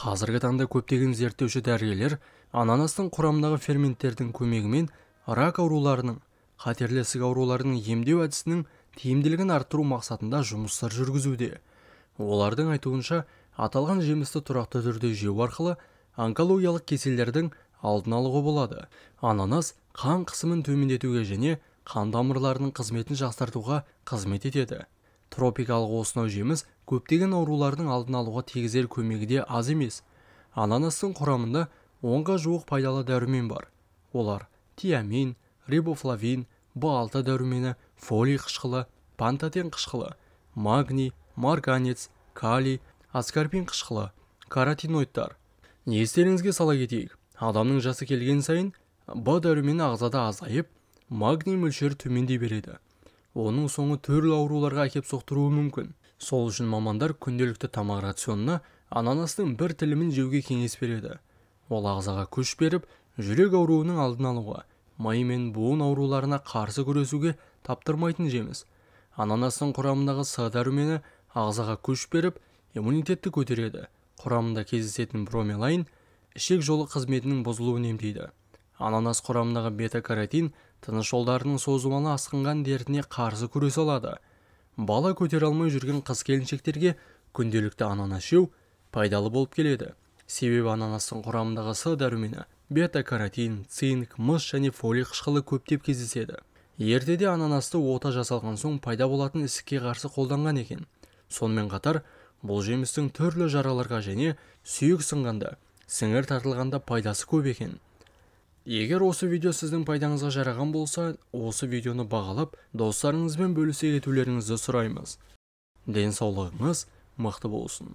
қазіргі таңда көптеген зерттеуші дәрігерлер ананастың құрамындағы ферменттердің көмегімен рак ауруларының қатерлі ісік ауруларының емдеу әдісінің тиімділігін арттыру мақсатында жұмыстар жүргізуде олардың айтуынша аталған жемісті тұрақты түрде жеу арқылы онкологиялық кеселдердің алдын алуға болады ананас қан қысымын төмендетуге және қан тамырларының қызметін жақсартуға қызмет етеді тропикалық осынау жеміс көптеген аурулардың алдын алуға тегізер көмегі де аз емес ананастың құрамында онға жуық пайдалы дәрумен бар олар тиамин рибофлавин б алты дәрумені фолий қышқылы пантатен қышқылы магний марганец калий аскарпин қышқылы каротиноидтар естеріңізге сала кетейік адамның жасы келген сайын б дәрумені ағзада азайып магний мөлшері төмендей береді оның соңы түрлі ауруларға әкеп соқтыруы мүмкін сол үшін мамандар күнделікті тамақ рационына ананастың бір тілімін жеуге кеңес береді ол ағзаға күш беріп жүрек ауруының алдын алуға май мен буын ауруларына қарсы күресуге таптырмайтын жеміс ананастың құрамындағы с дәрумені ағзаға күш беріп иммунитетті көтереді құрамында кездесетін бромелайн ішек жолы қызметінің бұзылуын емдейді ананас құрамындағы бета каротин тыныс жолдарының созылмалы асқынған дертіне қарсы күресе алады бала көтер алмай жүрген қыз келіншектерге күнделікті ананас жеу пайдалы болып келеді себебі ананастың құрамындағы с дәрумені бета каротин цинк мыс және фолий қышқылы көптеп кездеседі ертеде ананасты ота жасалған соң пайда болатын ісікке қарсы қолданған екен сонымен қатар бұл жемістің түрлі жараларға және сүйек сынғанда сіңір тартылғанда пайдасы көп екен егер осы видео сіздің пайдаңызға жараған болса осы видеоны бағалап достарыңызбен бөлісе кетулеріңізді сұраймыз денсаулығыңыз мықты болсын